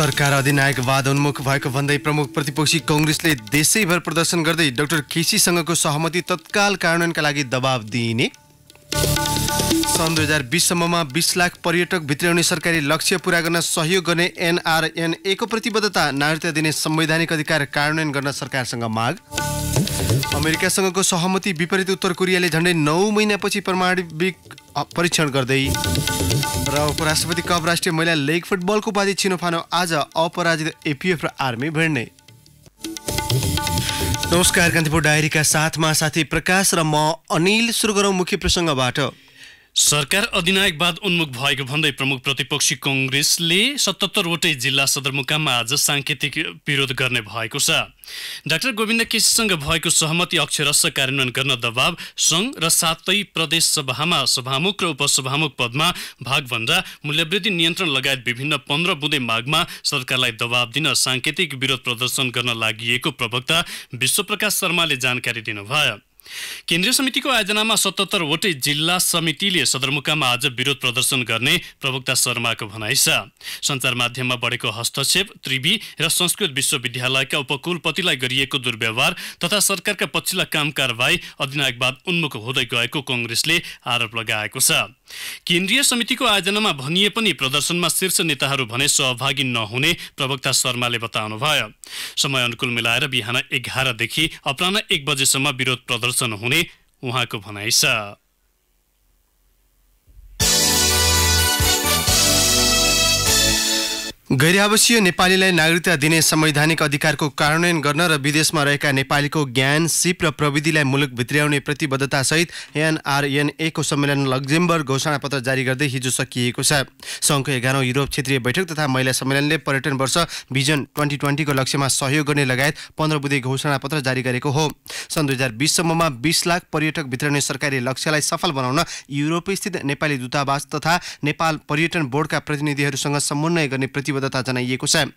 सरकार अधिनायक उन्मुख भएको भन्दै प्रमुख प्रतिपक्षी कङ्ग्रेसले देशैभर प्रदर्शन गर्दै डाक्टर केसीसँगको सहमति तत्काल कार्यान्वयनका लागि दबाव दिइने सन् दुई हजार बिससम्ममा बिस लाख पर्यटक भित्राउने सरकारी लक्ष्य पुरा गर्न सहयोग गर्ने एनआरएनएको प्रतिबद्धता नागरिकता दिने संवैधानिक अधिकार कार्यान्वयन गर्न सरकारसँग माग अमेरिकासँगको सहमति विपरीत उत्तर कोरियाले झन्डै नौ महिनापछि प्रमाणिक परीक्षण गर्दै र उपराष्ट्रपति कप राष्ट्रिय महिला लेग फुटबलको उपाधि छिनोफानो आज अपराजित एपिएफ र आर्मी भिड्ने नमस्कार कान्तिपुर डायरीका साथमा साथी प्रकाश र म अनिल सुरु गरौँ मुख्य प्रसङ्गबाट सरकार अधिनायकवाद उन्मुख भएको भन्दै प्रमुख प्रतिपक्षी कङ्ग्रेसले सतहत्तरवटै जिल्ला सदरमुकाममा आज साङ्केतिक विरोध गर्ने भएको छ डाक्टर गोविन्द केसीसँग भएको सहमति अक्षरस कार्यान्वयन गर्न दबाव सङ्घ र सातै प्रदेश सभामा सभामुख र उपसभामुख पदमा भागभन्दा मूल्यवृद्धि नियन्त्रण लगायत विभिन्न पन्ध्र बुँदे मागमा सरकारलाई दबाव दिन साङ्केतिक विरोध प्रदर्शन गर्न लागि प्रवक्ता विश्वप्रकाश शर्माले जानकारी दिनुभयो केन्द्रीय समितिको आयोजनामा सतहत्तरवटै जिल्ला समितिले सदरमुकाममा आज विरोध प्रदर्शन गर्ने प्रवक्ता शर्माको भनाइ छ सञ्चार माध्यममा बढेको हस्तक्षेप त्रिवी र संस्कृत विश्वविद्यालयका उपकुलपतिलाई गरिएको दुर्व्यवहार तथा सरकारका पछिल्ला काम कारवाही अधिनायकवाद उन्मुख हुँदै गएको कङ्ग्रेसले आरोप लगाएको छ केन्द्रीय समितिको आयोजनामा भनिए पनि प्रदर्शनमा शीर्ष नेताहरू भने सहभागी नहुने प्रवक्ता शर्माले बताउनुभयो समय अनुकूल मिलाएर बिहान एघारदेखि अपरान्ह एक बजेसम्म विरोध प्रदर्शन हुने उहाँको भनाइ छ गैरआवश्यक नेपालीलाई नागरिकता दिने संवैधानिक अधिकारको कार्यान्वयन गर्न र विदेशमा रहेका नेपालीको ज्ञान सिप र प्रविधिलाई मुलुक भित्र्याउने प्रतिबद्धतासहित एनआरएनएको सम्मेलन लग्जेम्बर घोषणापत्र जारी गर्दै हिजो सकिएको छ सङ्घको एघारौँ युरोप क्षेत्रीय बैठक तथा महिला सम्मेलनले पर्यटन वर्ष भिजन ट्वेन्टी ट्वेन्टीको लक्ष्यमा सहयोग गर्ने लगायत पन्ध्र बुधे घोषणापत्र जारी गरेको हो सन् दुई हजार बिससम्ममा बिस लाख पर्यटक भित्राउने सरकारी लक्ष्यलाई सफल बनाउन युरोपस्थित नेपाली दूतावास तथा नेपाल पर्यटन बोर्डका प्रतिनिधिहरूसँग समन्वय गर्ने प्रतिबद्ध प्रतिबद्धता जनाइएको छ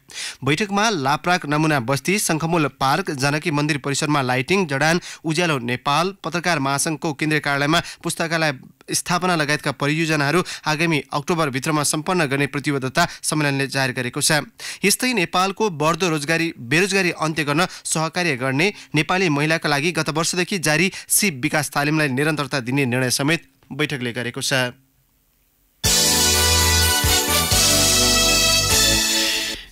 बैठकमा लाप्राक नमुना बस्ती शङ्खमूल पार्क जानकी मन्दिर परिसरमा लाइटिङ जडान उज्यालो नेपाल पत्रकार महासङ्घको केन्द्रीय कार्यालयमा पुस्तकालय स्थापना लगायतका परियोजनाहरू आगामी अक्टोबरभित्रमा सम्पन्न गर्ने प्रतिबद्धता सम्मेलनले जाहेर गरेको छ यस्तै नेपालको बढ्दो रोजगारी बेरोजगारी अन्त्य गर्न सहकार्य गर्ने नेपाली महिलाका लागि गत वर्षदेखि जारी सिप विकास तालिमलाई निरन्तरता दिने निर्णय समेत बैठकले गरेको छ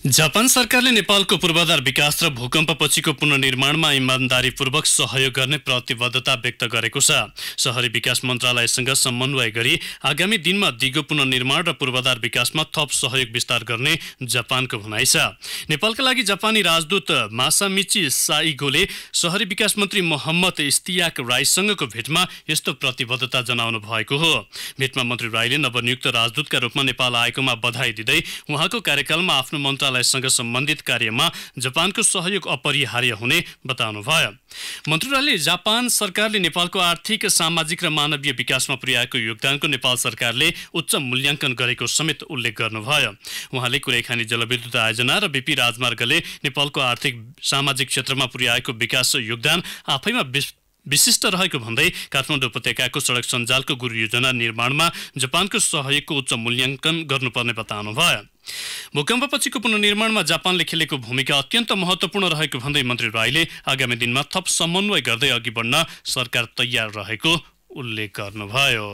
जापान सरकारले नेपालको पूर्वाधार विकास र भूकम्पपछिको पुननिर्माणमा इमान्दारीपूर्वक सहयोग गर्ने प्रतिबद्धता व्यक्त गरेको छ सहरी विकास मन्त्रालयसँग समन्वय गरी आगामी दिनमा दिगो पुननिर्माण र पूर्वाधार विकासमा थप सहयोग विस्तार गर्ने जापानको भनाइ छ नेपालका लागि जापानी राजदूत मासामिची साइगोले सहरी विकास मन्त्री मोहम्मद इस्तियाक राईसँगको भेटमा यस्तो प्रतिबद्धता जनाउनु भएको हो भेटमा मन्त्री राईले नवनियुक्त राजदूतका रूपमा नेपाल आएकोमा बधाई दिँदै उहाँको कार्यकालमा आफ्नो मन्त्रालय मन्त्रालयसँग सम्बन्धित कार्यमा जापानको सहयोग अपरिहार्य हुने बताउनुभयो मन्त्रालयले जापान सरकारले नेपालको आर्थिक सामाजिक र मानवीय विकासमा पुर्याएको योगदानको नेपाल सरकारले उच्च मूल्याङ्कन गरेको समेत उल्लेख गर्नुभयो उहाँले कुरैखानी जलविद्युत आयोजना र बिपी राजमार्गले नेपालको आर्थिक सामाजिक क्षेत्रमा पुर्याएको विकास योगदान आफैमा विशिष्ट रहेको भन्दै काठमाडौँ उपत्यकाको सडक सञ्जालको गुरु योजना निर्माणमा जापानको सहयोगको उच्च मूल्याङ्कन गर्नुपर्ने बताउनुभयो भूकम्पपछिको पुननिर्माणमा जापानले खेलेको भूमिका अत्यन्त महत्त्वपूर्ण रहेको भन्दै मन्त्री राईले आगामी दिनमा थप समन्वय गर्दै अघि बढ्न सरकार तयार रहेको उल्लेख गर्नुभयो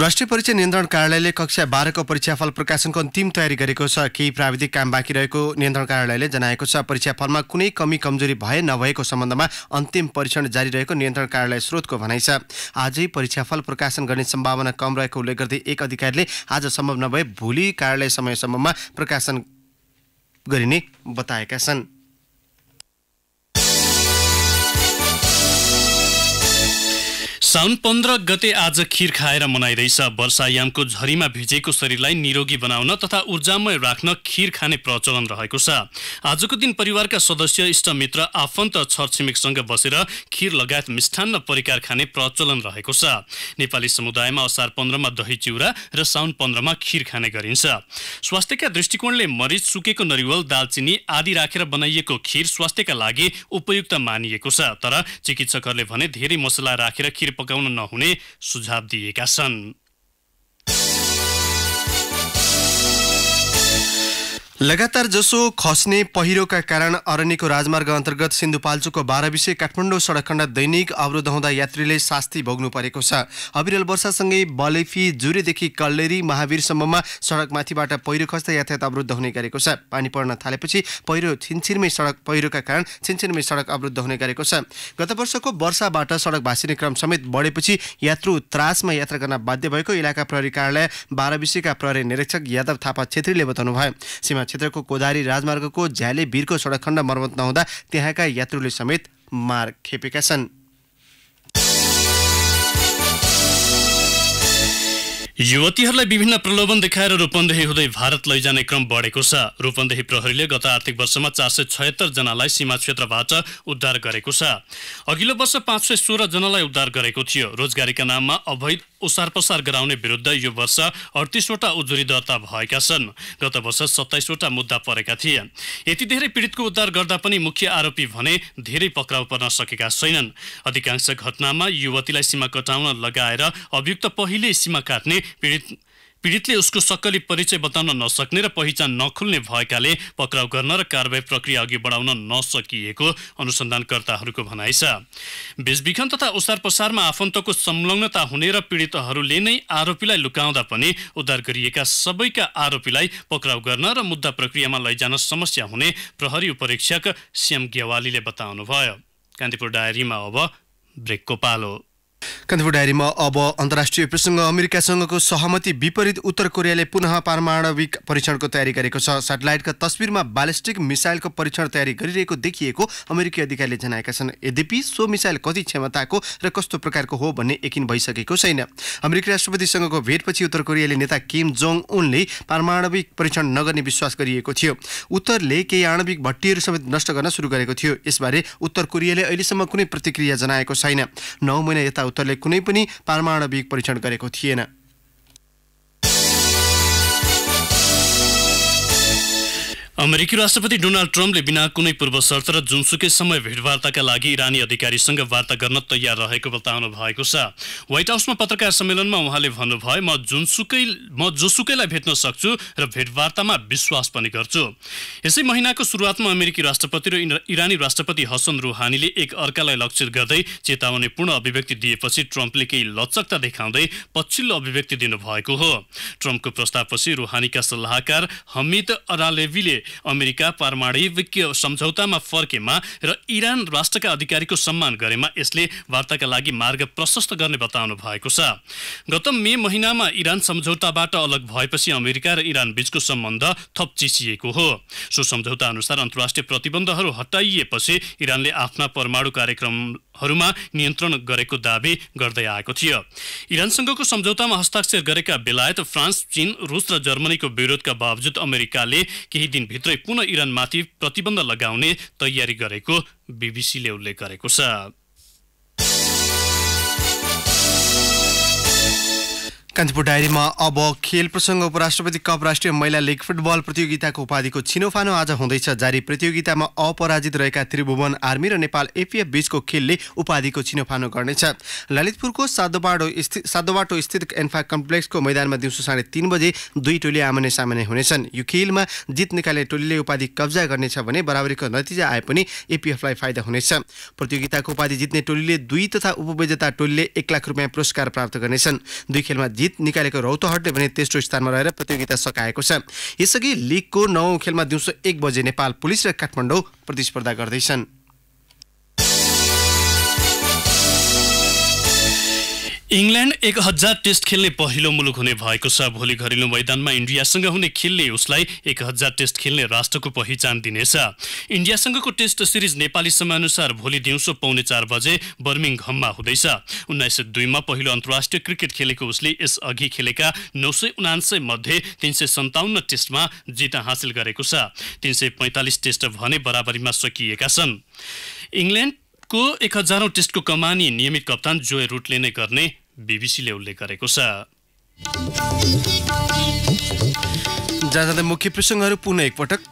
राष्ट्रिय परीक्षा नियन्त्रण कार्यालयले कक्षा बाह्रको परीक्षाफल प्रकाशनको अन्तिम तयारी गरेको छ केही प्राविधिक काम बाँकी रहेको नियन्त्रण कार्यालयले जनाएको छ परीक्षाफलमा कुनै कमी कमजोरी भए नभएको सम्बन्धमा अन्तिम परीक्षण जारी रहेको नियन्त्रण कार्यालय स्रोतको भनाइ छ आजै परीक्षाफल प्रकाशन गर्ने सम्भावना कम रहेको उल्लेख गर्दै एक अधिकारीले आज सम्भव नभए भोलि कार्यालय समयसम्ममा प्रकाशन गरिने बताएका छन् साउन पन्ध्र गते आज खिर खाएर मनाइँदैछ वर्षायामको झरीमा भिजेको शरीरलाई निरोगी बनाउन तथा ऊर्जामय राख्न खिर खाने प्रचलन रहेको छ आजको दिन परिवारका सदस्य इष्टमित्र आफन्त छरछिमेकसँग बसेर खिर लगायत मिष्ठान्न परिकार खाने प्रचलन रहेको छ नेपाली समुदायमा असार पन्ध्रमा दही चिउरा र साउन पन्ध्रमा खिर खाने गरिन्छ स्वास्थ्यका दृष्टिकोणले मरिच सुकेको नरिवल दालचिनी आदि राखेर बनाइएको खिर स्वास्थ्यका लागि उपयुक्त मानिएको छ तर चिकित्सकहरूले भने धेरै मसला राखेर खिर लगाउन नहुने सुझाव दिएका छन् लगातार जसो खस्ने पहिरोका कारण अरण्यको राजमार्ग अन्तर्गत सिन्धुपाल्चोकको बाह्रविसे काठमाडौँ सडक खण्ड दैनिक अवरोध हुँदा यात्रीले शास्ति भोग्नु परेको छ अविरल वर्षासँगै बलेफी जुरेदेखि कल्लेरी महावीरसम्ममा सडकमाथिबाट पहिरो खस्दा यातायात अवरुद्ध हुने गरेको छ पानी पर्न थालेपछि पहिरो छिनछिनमै सडक पहिरोका कारण छिनछिनमै सडक अवरुद्ध हुने गरेको छ गत वर्षको वर्षाबाट सडक भाँसिने क्रम समेत बढेपछि यात्रु त्रासमा यात्रा गर्न बाध्य भएको इलाका प्रहरी कार्यालय बाह्रविसेका प्रहरी निरीक्षक यादव थापा छेत्रीले बताउनुभयो सीमा क्षेत्रको कोदारी राजमार्गको झ्याले बिरको सडक खण्ड मर्मत नहुँदा त्यहाँका यात्रुले समेत मार खेपेका छन् युवतीहरूलाई विभिन्न प्रलोभन देखाएर रूपन्देही हुँदै भारत लैजाने क्रम बढेको छ रूपन्देही प्रहरीले गत आर्थिक वर्षमा चार सय छयत्तर जनालाई सीमा क्षेत्रबाट उद्धार गरेको छ अघिल्लो वर्ष पाँच सय सोह्र जनालाई उद्धार गरेको थियो रोजगारीका नाममा अवैध ओसार पसार गराउने विरुद्ध यो वर्ष अडतिसवटा उजुरी दर्ता भएका छन् गत वर्ष सत्ताइसवटा मुद्दा परेका थिए यति धेरै पीडितको उद्धार गर्दा पनि मुख्य आरोपी भने धेरै पक्राउ पर्न सकेका छैनन् अधिकांश घटनामा युवतीलाई सीमा कटाउन लगाएर अभियुक्त पहिले सीमा काट्ने पीडित पीडितले उसको सक्कली परिचय बताउन नसक्ने र पहिचान नखुल्ने भएकाले पक्राउ गर्न र कारवाही प्रक्रिया अघि बढाउन नसकिएको अनुसन्धानकर्ताहरूको भनाइ छ बेचबिखन तथा ओसार पसारमा आफन्तको संलग्नता हुने र पीडितहरूले नै आरोपीलाई लुकाउँदा पनि उद्धार गरिएका सबैका आरोपीलाई पक्राउ गर्न र मुद्दा प्रक्रियामा लैजान समस्या हुने प्रहरी उपरीक्षक श्याम गेवालीले बताउनुभयो कान्तिपुर डायरीमा अब ब्रेकको पालो कान्तिपुर डायरीमा अब अन्तर्राष्ट्रिय प्रसङ्ग अमेरिकासँगको सहमति विपरीत उत्तर कोरियाले पुनः पारमाणविक परीक्षणको तयारी गरेको छ सेटेलाइटका तस्विरमा ब्यालिस्टिक मिसाइलको परीक्षण तयारी गरिरहेको देखिएको अमेरिकी अधिकारीले जनाएका छन् यद्यपि सो मिसाइल कति क्षमताको र कस्तो प्रकारको हो भन्ने यकिन भइसकेको छैन अमेरिकी राष्ट्रपतिसँगको भेटपछि उत्तर कोरियाले नेता किम जोङ उनले पारमाणविक परीक्षण नगर्ने विश्वास गरिएको थियो उत्तरले केही आणविक भट्टीहरू समेत नष्ट गर्न सुरु गरेको थियो यसबारे उत्तर कोरियाले अहिलेसम्म कुनै प्रतिक्रिया जनाएको छैन नौ महिना यता उत्तरले कुनै पनि पारमाणविक परीक्षण गरेको थिएन अमेरिकी राष्ट्रपति डोनाल्ड ट्रम्पले बिना कुनै पूर्व शर्त र जुनसुकै समय भेटवार्ताका लागि इरानी अधिकारीसँग वार्ता गर्न तयार रहेको बताउनु भएको छ व्हाइट हाउसमा पत्रकार सम्मेलनमा उहाँले भन्नुभयो म जुनसुकै म जोसुकैलाई भेट्न सक्छु र भेटवार्तामा विश्वास पनि गर्छु यसै महिनाको सुरुवातमा अमेरिकी राष्ट्रपति र इरानी राष्ट्रपति हसन रुहानीले एक अर्कालाई लक्षित गर्दै चेतावनीपूर्ण अभिव्यक्ति दिएपछि ट्रम्पले केही लचकता देखाउँदै पछिल्लो अभिव्यक्ति दिनुभएको हो ट्रम्पको प्रस्तावपछि रुहानीका सल्लाहकार हमिद अरालेभीले अमेरिका पारमाणविक सम्झौतामा फर्केमा र इरान राष्ट्रका अधिकारीको सम्मान गरेमा यसले वार्ताका लागि मार्ग प्रशस्त गर्ने बताउनु भएको छ गत मे महिनामा इरान सम्झौताबाट अलग भएपछि अमेरिका र इरान बीचको सम्बन्ध थप चिसिएको हो सो सम्झौता अनुसार अन्तर्राष्ट्रिय प्रतिबन्धहरू हटाइएपछि इरानले आफ्ना परमाणु कार्यक्रम हरूमा नियन्त्रण गरेको दावी गर्दै आएको थियो इरानसँगको सम्झौतामा हस्ताक्षर गरेका बेलायत फ्रान्स चीन रुस र जर्मनीको विरोधका बावजुद अमेरिकाले केही दिनभित्रै पुनः इरानमाथि प्रतिबन्ध लगाउने तयारी गरेको बिबिसीले उल्लेख गरेको छ कान्तिपुर डायरीमा अब खेल प्रसङ्ग उपराष्ट्रपति कप राष्ट्रिय महिला लिग फुटबल प्रतियोगिताको उपाधिको छिनोफानो आज हुँदैछ जारी प्रतियोगितामा अपराजित रहेका त्रिभुवन आर्मी र नेपाल एपिएफ बीचको खेलले उपाधिको छिनोफानो गर्नेछ ललितपुरको साधोबाटो स्थित साधोबाटो स्थित एन्फा कम्प्लेक्सको मैदानमा दिउँसो साढे तिन बजे दुई टोली आमने सामने हुनेछन् यो खेलमा जित निकाल्ने टोलीले उपाधि कब्जा गर्नेछ भने बराबरीको नतिजा आए पनि एपिएफलाई फाइदा हुनेछ प्रतियोगिताको उपाधि जित्ने टोलीले दुई तथा उपविजेता टोलीले एक लाख रुपियाँ पुरस्कार प्राप्त गर्नेछन् दुई खेलमा जित गीत निकालेको रौतहटले भने तेस्रो स्थानमा रहेर प्रतियोगिता सकाएको छ यसअघि लिगको नौ खेलमा दिउँसो एक बजे नेपाल पुलिस र काठमाडौँ प्रतिस्पर्धा गर्दैछन् इङ्ल्यान्ड एक हजार टेस्ट खेल्ने पहिलो मुलुक हुने भएको छ भोलि घरेलु मैदानमा इन्डियासँग हुने खेलले उसलाई एक हजार टेस्ट खेल्ने राष्ट्रको पहिचान दिनेछ इन्डियासँगको टेस्ट सिरिज नेपाली समयअनुसार भोलि दिउँसो पाउने चार बजे बर्मिङहममा हुँदैछ उन्नाइस सय दुईमा पहिलो अन्तर्राष्ट्रिय क्रिकेट खेलेको उसले यसअघि खेलेका नौ सय मध्ये तिन सय सन्ताउन्न टेस्टमा जित हासिल गरेको छ तिन सय पैँतालिस टेस्ट भने बराबरीमा सकिएका छन् इङ्ल्यान्ड को एक हजारौं टेस्टको कमानी नियमित कप्तान जोय रुटले नै गर्ने बिबिसीले उल्लेख गरेको छ मुख्य प्रसङ्गहरू पुनः एकपटक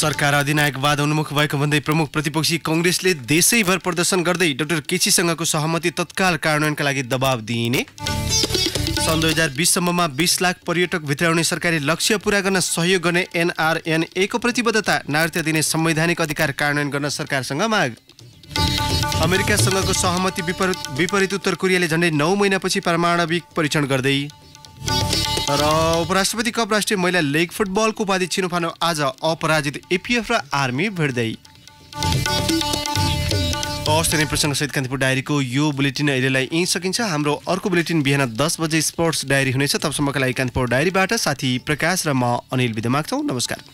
सरकार अधिनायकवाद उन्मुख भएको भन्दै प्रमुख प्रतिपक्षी कङ्ग्रेसले देशैभर प्रदर्शन गर्दै डाक्टर केसीसँगको सहमति तत्काल कार्यान्वयनका लागि दबाब दिइने सन् दुई हजार बिससम्ममा बिस लाख पर्यटक भित्राउने सरकारी लक्ष्य पुरा गर्न सहयोग गर्ने एनआरएनएको प्रतिबद्धता नागरिकता दिने संवैधानिक अधिकार कार्यान्वयन गर्न सरकारसँग माग अमेरिकासँगको सहमति विपरीत उत्तर कोरियाले झन्डै नौ महिनापछि पारमाणविक परीक्षण गर्दै र उपराष्ट्रपति कप राष्ट्रिय महिला लिग फुटबलको उपाधि छिनोफानो आज अपराजित एपिएफ र आर्मी भेट्दै कष्ट प्रसङ्ग सहित कान्तिपुर डायरीको यो बुलेटिन अहिलेलाई यहीँ सकिन्छ हाम्रो अर्को बुलेटिन बिहान दस बजे स्पोर्ट्स डायरी हुनेछ तबसम्मका लागि कान्तिपुर डायरीबाट साथी प्रकाश र म अनिल विदा छौँ नमस्कार